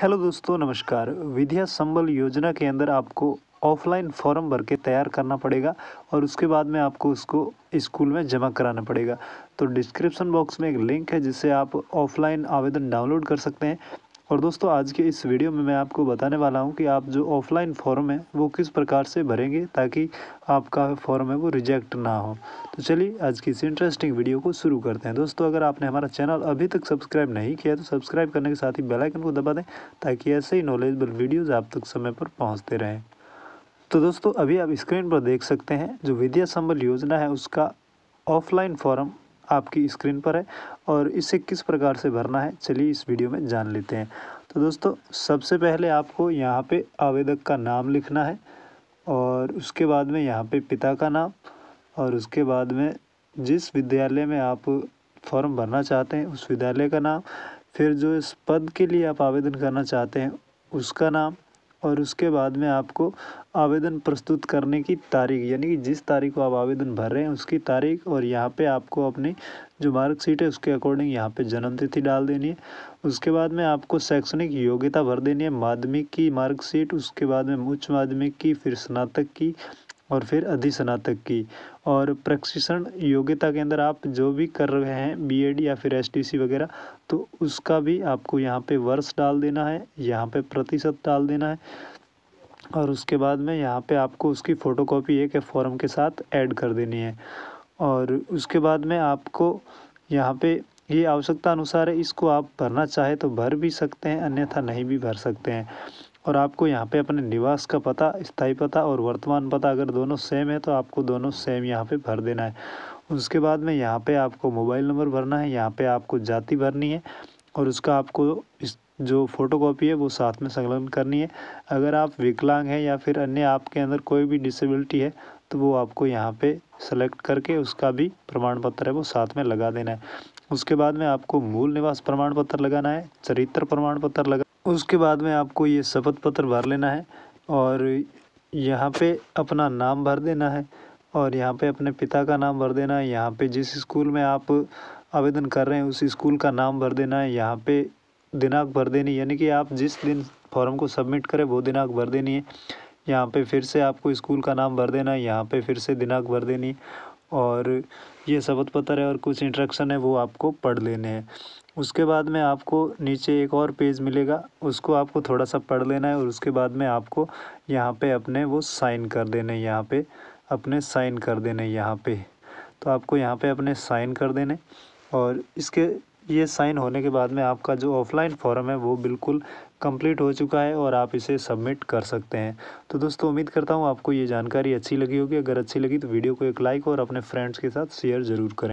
hello दोस्तों नमस्कार विद्या संबल योजना के अंदर आपको ऑफलाइन फॉर्म भर के तैयार करना पड़ेगा और उसके बाद में आपको उसको स्कूल में जमा कराना पड़ेगा तो डिस्क्रिप्शन बॉक्स में एक लिंक है जिससे आप ऑफलाइन आवेदन डाउनलोड कर सकते हैं और दोस्तों आज के इस वीडियो में मैं आपको बताने वाला हूं कि आप जो ऑफलाइन फॉर्म है वो किस प्रकार से भरेंगे ताकि आपका फॉर्म है वो रिजेक्ट ना हो तो चलिए आज की इस इंटरेस्टिंग वीडियो को शुरू करते हैं दोस्तों अगर आपने हमारा चैनल अभी तक सब्सक्राइब नहीं किया तो सब्सक्राइब करने के साथ ही बेलाइकन को दबा दें ताकि ऐसे ही नॉलेजबल वीडियोज़ आप तक समय पर पहुँचते रहें तो दोस्तों अभी आप स्क्रीन पर देख सकते हैं जो विद्या संबल योजना है उसका ऑफलाइन फॉर्म आपकी स्क्रीन पर है और इसे किस प्रकार से भरना है चलिए इस वीडियो में जान लेते हैं तो दोस्तों सबसे पहले आपको यहाँ पे आवेदक का नाम लिखना है और उसके बाद में यहाँ पे पिता का नाम और उसके बाद में जिस विद्यालय में आप फॉर्म भरना चाहते हैं उस विद्यालय का नाम फिर जो इस पद के लिए आप आवेदन करना चाहते हैं उसका नाम और उसके बाद में आपको आवेदन प्रस्तुत करने की तारीख यानी कि जिस तारीख को आप आवेदन भर रहे हैं उसकी तारीख और यहाँ पे आपको अपनी जो मार्कशीट है उसके अकॉर्डिंग यहाँ पे जन्म तिथि डाल देनी है उसके बाद में आपको शैक्षणिक योग्यता भर देनी है माध्यमिक की मार्कशीट उसके बाद में उच्च माध्यमिक की फिर स्नातक की और फिर अधिस्नातक की और प्रशिक्षण योग्यता के अंदर आप जो भी कर रहे हैं बीएड या फिर एसटीसी वगैरह तो उसका भी आपको यहाँ पे वर्ष डाल देना है यहाँ पे प्रतिशत डाल देना है और उसके बाद में यहाँ पे आपको उसकी फ़ोटोकॉपी एक फॉर्म के साथ ऐड कर देनी है और उसके बाद में आपको यहाँ पे ये आवश्यकता अनुसार है इसको आप भरना चाहे तो भर भी सकते हैं अन्यथा नहीं भी भर सकते हैं और आपको यहाँ पे अपने निवास का पता स्थायी पता और वर्तमान पता अगर दोनों सेम है तो आपको दोनों सेम यहाँ पे भर देना है उसके बाद में यहाँ पे आपको मोबाइल नंबर भरना है यहाँ पे आपको जाति भरनी है और उसका आपको इस जो फ़ोटो कॉपी है वो साथ में संलग्न करनी है अगर आप विकलांग हैं या फिर अन्य आपके अंदर कोई भी डिसेबिलिटी है तो वो आपको यहाँ पे सेलेक्ट करके उसका भी प्रमाण पत्र है वो साथ में लगा देना है उसके बाद में आपको मूल निवास प्रमाण पत्र लगाना है चरित्र प्रमाण पत्र लगा उसके बाद में आपको ये शपथ पत्र भर लेना है और यहाँ पे अपना नाम भर देना है और यहाँ पे अपने पिता का नाम भर देना है यहाँ पे जिस स्कूल में आप आवेदन कर रहे हैं उस स्कूल का नाम भर देना है यहाँ पे दिनांक भर देनी यानी कि आप जिस दिन फॉर्म को सबमिट करें वो दिनांक भर देनी है यहाँ पे फिर से आपको स्कूल का नाम भर देना है यहाँ पे फिर से दिनांक भर देनी है और ये शब्द पत्र है और कुछ इंट्रक्शन है वो आपको पढ़ लेने हैं उसके बाद में आपको नीचे एक और पेज मिलेगा उसको आपको थोड़ा सा पढ़ लेना है और उसके बाद में आपको यहाँ पे अपने वो साइन कर देने यहाँ पे अपने साइन कर देने यहाँ पे तो आपको यहाँ पे अपने साइन कर देने और इसके ये साइन होने के बाद में आपका जो ऑफलाइन फॉर्म है वो बिल्कुल कंप्लीट हो चुका है और आप इसे सबमिट कर सकते हैं तो दोस्तों उम्मीद करता हूँ आपको ये जानकारी अच्छी लगी होगी अगर अच्छी लगी तो वीडियो को एक लाइक और अपने फ्रेंड्स के साथ शेयर ज़रूर करें